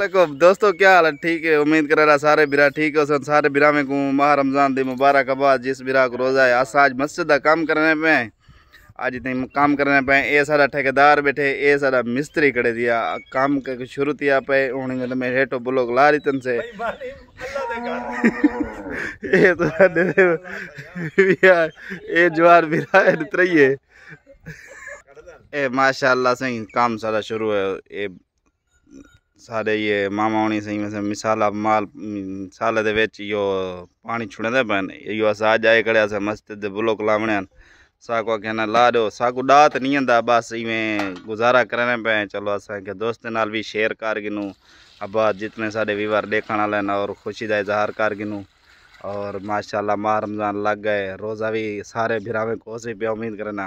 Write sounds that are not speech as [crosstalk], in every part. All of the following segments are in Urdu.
علیکم دوستو کیا حال ہے ٹھیک ہے امید کر رہا سارے برا ٹھیک ہے سن سارے میں کوں ماہ رمضان دی مبارک آباد جس کو روزہ ہے اس اج مسجد کا کام کرنے ہیں آج اج کام کرنے پہ ہیں اے سارا دار بیٹھے اے سارا مستری کڑے دیا کام شروع میں ہیٹو بلوک لاری تن سے اے اے تو جوار اے ماشاءاللہ اللہ کام سارا شروع ہے اے سارے یہ ماما وانی سے مثالہ مال مثال دے بچ یہ پانی چھڑے دے پہ یہ اجائی کرست بلو سا کو کہنا لا دو ڈو ساگو ڈا ت نیعہ بس یہ گزارا کرنے پہ چلو اِس دوست نال بھی شیئر کار گنوں آبا جتنے سارے ویوار دیکھنے والا اور خوشی دا زہار کار گنوں اور ماشاءاللہ ماہ رمضان لگ گئے روزہ بھی سارے براہے کوس ہی پہ امید کرنا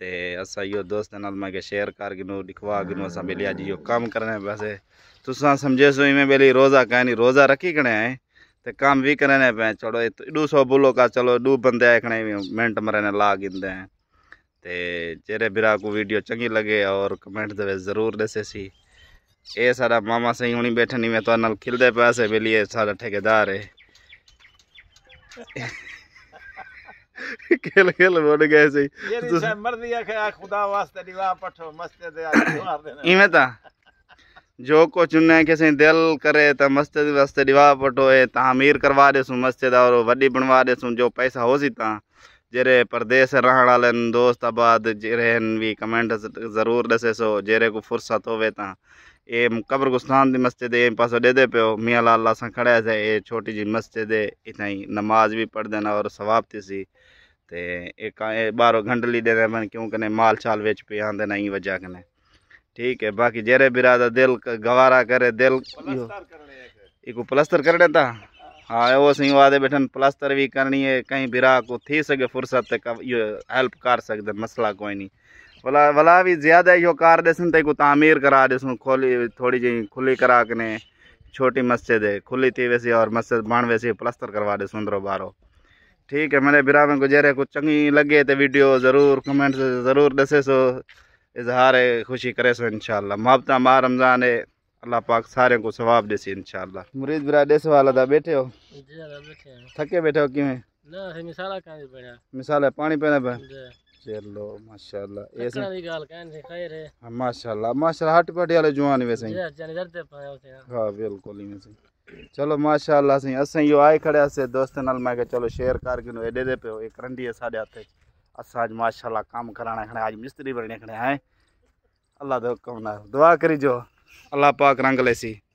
ते असां इहो दोस्तनि नाल शेयर कारगिनो लिखवा गिनो असां ॿेली अॼु इहो कमु करण आहे पियासीं तुसां सम्झे सो इमें ॿेली रोज़ा कनि रोज़ा रखी खणे आहे ते कम बि करने पिया चलो एॾो सोबुलो का चलो ॾू बंदे आहे खणे मिंट मरने ला गिंदे हैं ते जेरे बिरा को वीडियो चंगी लगे और कमेंट दे जरूर दसे सी ਇਹ ਸਾਡਾ ਮਾਮਾ ਸਿੰਘ ਹੁਣੀ ਬੈਠਣੀ ਮੈਂ ਤੁਹਾਡੇ ਨਾਲ ਖਿਲਦੇ ਪਿਆ ਸੇ ਬੇਲੀਏ ਸਾਡਾ ਠੇਕੇਦਾਰ ਹੈ کھل کھل بڑ گئے سی جیڑی سے مرضی ہے کہ خدا واسطے دیوا پٹھو مسجد دے اڑ [coughs] دے ایویں تا جو کو چننے کے سے دل کرے تا مسجد واسطے دیوا پٹھو اے تعمیر کروا دے سو مسجد اور وڈی بنوا دے سو جو پیسہ ہو سی تا جرے پردیس رہڑا لین دوست آباد جرہن وی کمنٹ ضرور دسے سو جرے کو فرصت ہوے تا اے قبر گستان دی مسجد اے پاسو دے دے پیو میاں لال اللہ سان کھڑے ہے اے چھوٹی جی مسجد اے ایتھے نماز بھی پڑھ دینا اور ثواب تھی سی تے ایک گھنڈ لی دے بارہ گنڈل کیوں کہ مال چال ویچ پی آن دے نہیں وجہ کنے ٹھیک ہے باقی جیرے براہ دل گوارا کرے دل ایک پلستر کر دیتا ہاں وہ سہی واد بیٹھن پلستر بھی کرنی ہے کہیں کئی کو تھی سکے فرصت ہیلپ کر سکتے مسئلہ کوئی نہیں بولا ولا بھی زیادہ یہ کار دے سن تے کو تعمیر کرا دس کھولی تھوڑی جی کُلی کرا کنے چھوٹی مسجد ہے کُلی تھی ویسی اور مسجد بان ویسی پلستر کروا دے سن ادھر بارو ٹھیک ہے ملے براہ میں گجرے کچھ چنگی لگے تھے ویڈیو ضرور کمنٹ سے ضرور دسے سو اظہار خوشی کرے سو انشاءاللہ محبتہ ماہ رمضان ہے اللہ پاک سارے کو ثواب دیسی انشاءاللہ مرید براہ دیس والا دا بیٹھے ہو جی، ہاں، تھکے بیٹھے ہو کی میں ہاں، مثال ہے پانی پینے پہ جی۔ چلو ماشاءاللہ ہاں، ماشاءاللہ ماشاءاللہ ہٹ پٹی آلے جوانی ویسے ہاں بلکل ہی ویسے چلو ماشاء اللہ سی اصل یہ کڑیا دوست میں کہ چلو شیئر کے نو ایڈے دے پہ ایک رنڈی ہے ساڈے ہاتھ اچانج ماشاء اللہ کام کرانا مستری کھڑے ہیں اللہ دے حکم نہ دعا کری جو اللہ پاک رنگ لے سی